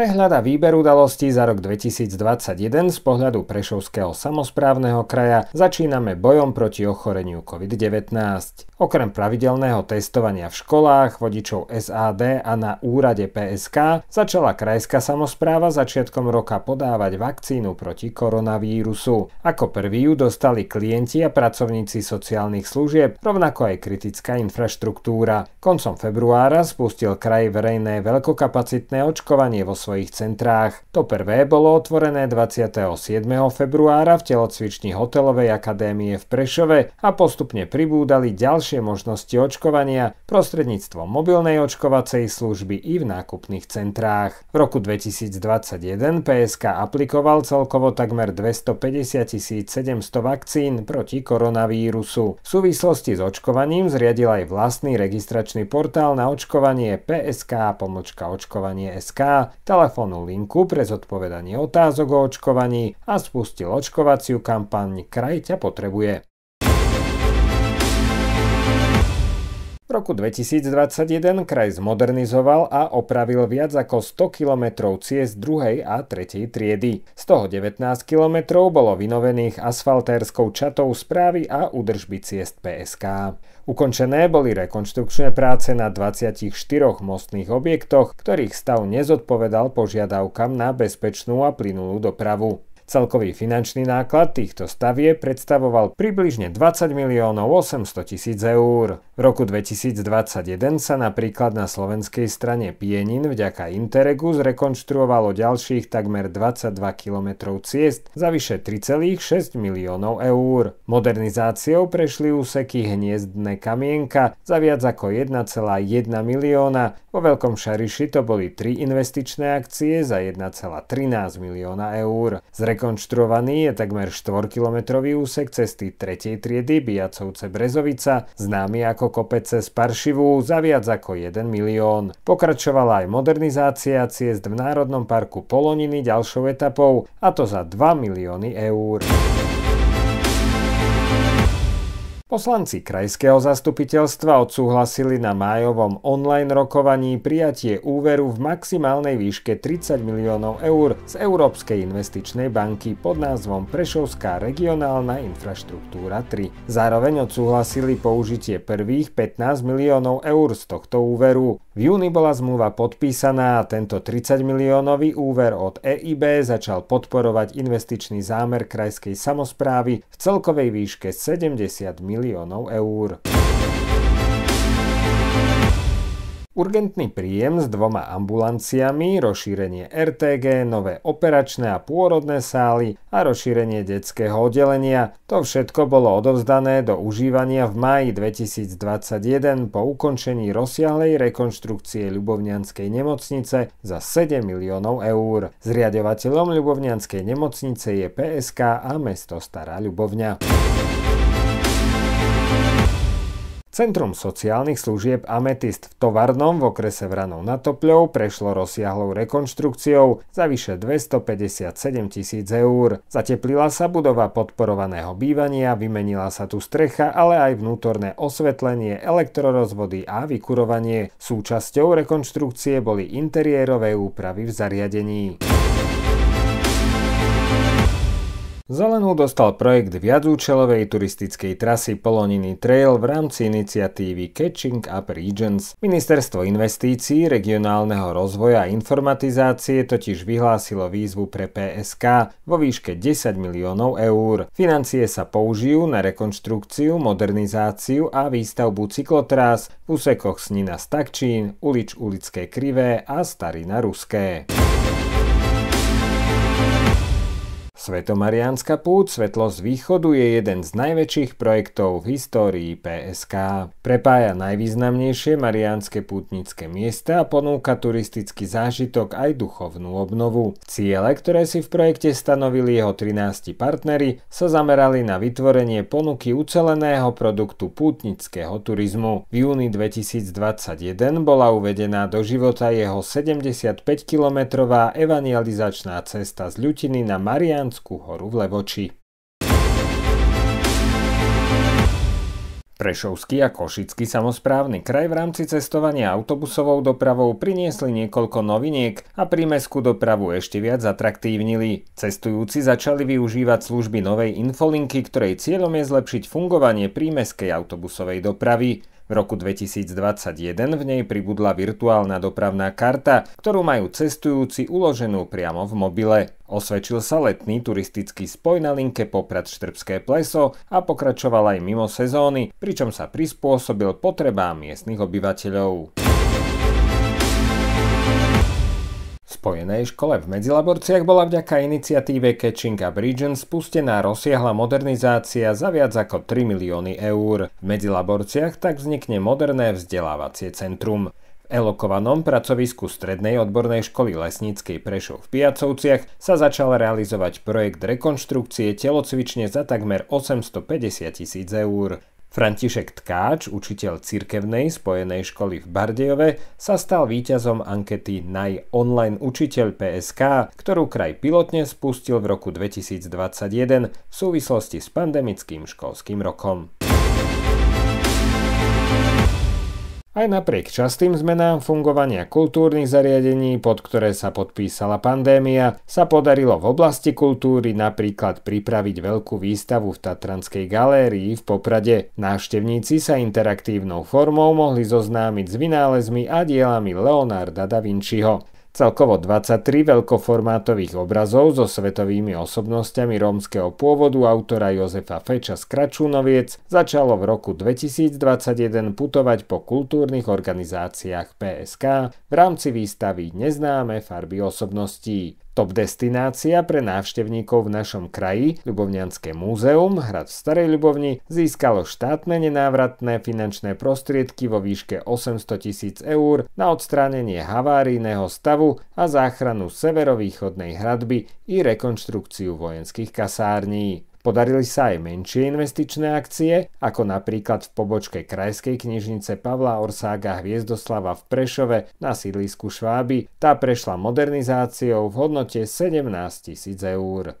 Prehľada výber udalostí za rok 2021 z pohľadu Prešovského samozprávneho kraja začíname bojom proti ochoreniu COVID-19. Okrem pravidelného testovania v školách, vodičov SAD a na úrade PSK začala krajská samozpráva začiatkom roka podávať vakcínu proti koronavírusu. Ako prvý ju dostali klienti a pracovníci sociálnych služieb, rovnako aj kritická infraštruktúra. Koncom februára spustil kraj verejné veľkokapacitné očkovanie vo svojom svojich centrách. To prvé bolo otvorené 27. februára v telocvični Hotelovej akadémie v Prešove a postupne pribúdali ďalšie možnosti očkovania prostredníctvom mobilnej očkovacej služby i v nákupných centrách. V roku 2021 PSK aplikoval celkovo takmer 250 700 vakcín proti koronavírusu. V súvislosti s očkovaním zriadil aj vlastný registračný portál na očkovanie PSK pomočka očkovanie SK, telefónnu linku pre zodpovedanie otázok o očkovaní a spustil očkovaciu kampaň Kraj ťa potrebuje. V roku 2021 kraj zmodernizoval a opravil viac ako 100 kilometrov ciest druhej a tretej triedy. Z toho 19 kilometrov bolo vynovených asfaltérskou čatou správy a údržby ciest PSK. Ukončené boli rekonštrukčné práce na 24 mostných objektoch, ktorých stav nezodpovedal požiadavkám na bezpečnú a plynulú dopravu. Celkový finančný náklad týchto stavie predstavoval približne 20 miliónov 800 tisíc eur. V roku 2021 sa napríklad na slovenskej strane Pienin vďaka Interregu zrekonštruovalo ďalších takmer 22 kilometrov ciest za vyše 3,6 miliónov eur. Modernizáciou prešli úseky Hniezdne kamienka za viac ako 1,1 milióna vo Veľkom Šariši to boli tri investičné akcie za 1,13 milióna eur. Zrekonštruovaný je takmer 4-kilometrový úsek cesty 3. triedy Bijacovce brezovica známy ako kopec cez Paršivú, za viac ako 1 milión. Pokračovala aj modernizácia ciest v Národnom parku Poloniny ďalšou etapou, a to za 2 milióny eur. Poslanci krajského zastupiteľstva odsúhlasili na májovom online rokovaní prijatie úveru v maximálnej výške 30 miliónov eur z Európskej investičnej banky pod názvom Prešovská regionálna infraštruktúra 3. Zároveň odsúhlasili použitie prvých 15 miliónov eur z tohto úveru. V júni bola zmluva podpísaná a tento 30 miliónový úver od EIB začal podporovať investičný zámer krajskej samozprávy v celkovej výške 70 miliónov eur. urgentný príjem s dvoma ambulanciami, rozšírenie RTG, er nové operačné a pôrodné sály a rozšírenie detského oddelenia. To všetko bolo odovzdané do užívania v máji 2021 po ukončení rozsiahlej rekonštrukcie Ľubovňanskej nemocnice za 7 miliónov eur. Zriadovateľom Ľubovňanskej nemocnice je PSK a mesto Stará Ľubovňa. Centrum sociálnych služieb Ametist v Tovarnom v okrese Vranov na Topľou prešlo rozsiahlou rekonštrukciou za vyše 257 tisíc eur. Zateplila sa budova podporovaného bývania, vymenila sa tu strecha, ale aj vnútorné osvetlenie, elektrorozvody a vykurovanie. Súčasťou rekonštrukcie boli interiérové úpravy v zariadení. Zelenú dostal projekt viacúčelovej turistickej trasy Poloniny Trail v rámci iniciatívy Catching Up Regions. Ministerstvo investícií, regionálneho rozvoja a informatizácie totiž vyhlásilo výzvu pre PSK vo výške 10 miliónov eur. Financie sa použijú na rekonštrukciu, modernizáciu a výstavbu cyklotrás v úsekoch Snina Stakčín, Ulič Ulické Krivé a Starina Ruské. Svetomariánska púť Svetlo z východu je jeden z najväčších projektov v histórii PSK. Prepája najvýznamnejšie mariánske pútnické miesta a ponúka turistický zážitok aj duchovnú obnovu. Ciele, ktoré si v projekte stanovili jeho 13 partnery, sa zamerali na vytvorenie ponuky uceleného produktu pútnického turizmu. V júni 2021 bola uvedená do života jeho 75-kilometrová evangelizačná cesta z Ľutiny na Marián Jablonskú horu v Levoči. Prešovský a Košický samozprávny kraj v rámci cestovania autobusovou dopravou priniesli niekoľko noviniek a prímeskú dopravu ešte viac atraktívnili. Cestujúci začali využívať služby novej infolinky, ktorej cieľom je zlepšiť fungovanie prímeskej autobusovej dopravy. V roku 2021 v nej pribudla virtuálna dopravná karta, ktorú majú cestujúci uloženú priamo v mobile. Osvedčil sa letný turistický spoj na linke Poprad Štrbské pleso a pokračoval aj mimo sezóny, pričom sa prispôsobil potrebám miestnych obyvateľov. spojenej škole v Medzilaborciach bola vďaka iniciatíve Catching Up Region spustená rozsiahla modernizácia za viac ako 3 milióny eur. V Medzilaborciach tak vznikne moderné vzdelávacie centrum. V elokovanom pracovisku Strednej odbornej školy lesníckej Prešov v Piacovciach sa začal realizovať projekt rekonštrukcie telocvične za takmer 850 tisíc eur. František Tkáč, učiteľ cirkevnej spojenej školy v Bardejove, sa stal víťazom ankety Naj online učiteľ PSK, ktorú kraj pilotne spustil v roku 2021 v súvislosti s pandemickým školským rokom. Aj napriek častým zmenám fungovania kultúrnych zariadení, pod ktoré sa podpísala pandémia, sa podarilo v oblasti kultúry napríklad pripraviť veľkú výstavu v Tatranskej galérii v Poprade. Návštevníci sa interaktívnou formou mohli zoznámiť s vynálezmi a dielami Leonarda da Vinciho. Celkovo 23 veľkoformátových obrazov so svetovými osobnosťami rómskeho pôvodu autora Jozefa Feča z Kračúnoviec začalo v roku 2021 putovať po kultúrnych organizáciách PSK v rámci výstavy Neznáme farby osobností. Top destinácia pre návštevníkov v našom kraji, Ľubovňanské múzeum, hrad v Starej Ľubovni, získalo štátne nenávratné finančné prostriedky vo výške 800 tisíc eur na odstránenie havárijného stavu a záchranu severovýchodnej hradby i rekonštrukciu vojenských kasární. Podarili sa aj menšie investičné akcie, ako napríklad v pobočke Krajskej knižnice Pavla Orsága Hviezdoslava v Prešove na sídlisku Šváby. Tá prešla modernizáciou v hodnote 17 tisíc eur.